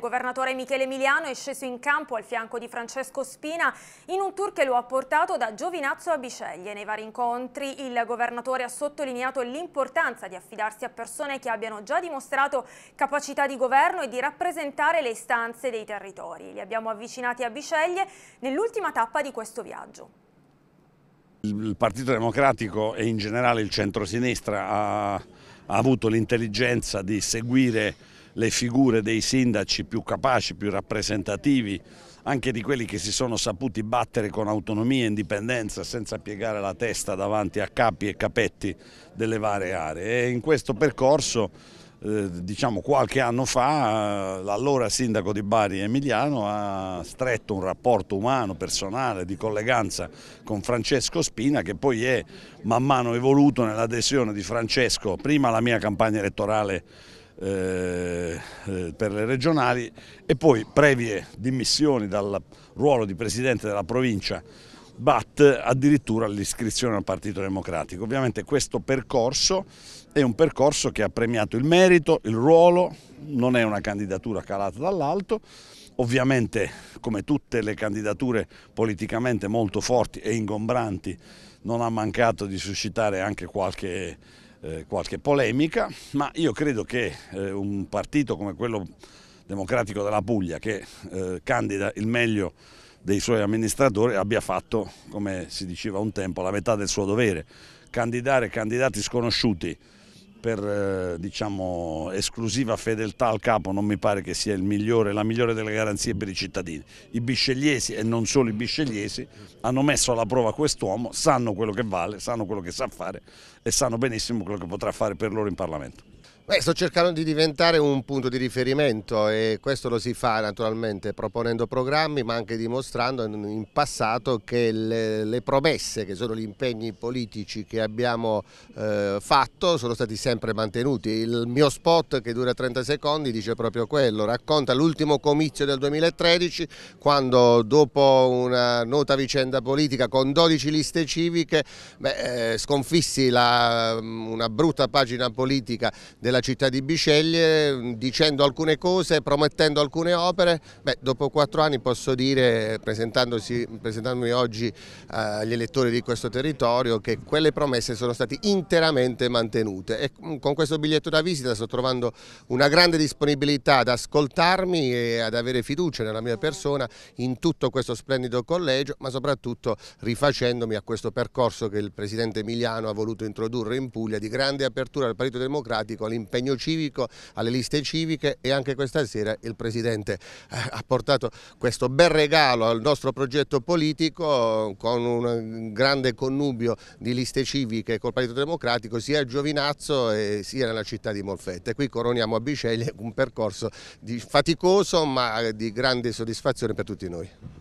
Il governatore Michele Emiliano è sceso in campo al fianco di Francesco Spina in un tour che lo ha portato da Giovinazzo a Biceglie. Nei vari incontri il governatore ha sottolineato l'importanza di affidarsi a persone che abbiano già dimostrato capacità di governo e di rappresentare le istanze dei territori. Li abbiamo avvicinati a Biceglie nell'ultima tappa di questo viaggio. Il Partito Democratico e in generale il centrosinistra ha, ha avuto l'intelligenza di seguire le figure dei sindaci più capaci, più rappresentativi, anche di quelli che si sono saputi battere con autonomia e indipendenza senza piegare la testa davanti a capi e capetti delle varie aree. E in questo percorso, eh, diciamo qualche anno fa, eh, l'allora sindaco di Bari Emiliano ha stretto un rapporto umano, personale, di colleganza con Francesco Spina che poi è man mano evoluto nell'adesione di Francesco prima alla mia campagna elettorale eh, eh, per le regionali e poi previe dimissioni dal ruolo di presidente della provincia Bat addirittura l'iscrizione al Partito Democratico. Ovviamente questo percorso è un percorso che ha premiato il merito, il ruolo, non è una candidatura calata dall'alto, ovviamente come tutte le candidature politicamente molto forti e ingombranti non ha mancato di suscitare anche qualche eh, qualche polemica, ma io credo che eh, un partito come quello democratico della Puglia che eh, candida il meglio dei suoi amministratori abbia fatto, come si diceva un tempo, la metà del suo dovere, candidare candidati sconosciuti per eh, diciamo, esclusiva fedeltà al capo non mi pare che sia migliore, la migliore delle garanzie per i cittadini. I biscegliesi e non solo i biscegliesi hanno messo alla prova quest'uomo, sanno quello che vale, sanno quello che sa fare e sanno benissimo quello che potrà fare per loro in Parlamento. Beh, sto cercando di diventare un punto di riferimento e questo lo si fa naturalmente proponendo programmi ma anche dimostrando in passato che le, le promesse che sono gli impegni politici che abbiamo eh, fatto sono stati sempre mantenuti. Il mio spot che dura 30 secondi dice proprio quello, racconta l'ultimo comizio del 2013 quando dopo una nota vicenda politica con 12 liste civiche beh, eh, sconfissi la, una brutta pagina politica della della città di Biceglie dicendo alcune cose, promettendo alcune opere. Beh, dopo quattro anni posso dire, presentandomi oggi eh, agli elettori di questo territorio, che quelle promesse sono state interamente mantenute e mm, con questo biglietto da visita sto trovando una grande disponibilità ad ascoltarmi e ad avere fiducia nella mia persona in tutto questo splendido collegio, ma soprattutto rifacendomi a questo percorso che il Presidente Emiliano ha voluto introdurre in Puglia di grande apertura al Partito Democratico all'impegno impegno civico, alle liste civiche e anche questa sera il Presidente eh, ha portato questo bel regalo al nostro progetto politico con un grande connubio di liste civiche col Partito Democratico sia a Giovinazzo e sia nella città di Molfetta. E qui coroniamo a Biceglie un percorso faticoso ma di grande soddisfazione per tutti noi.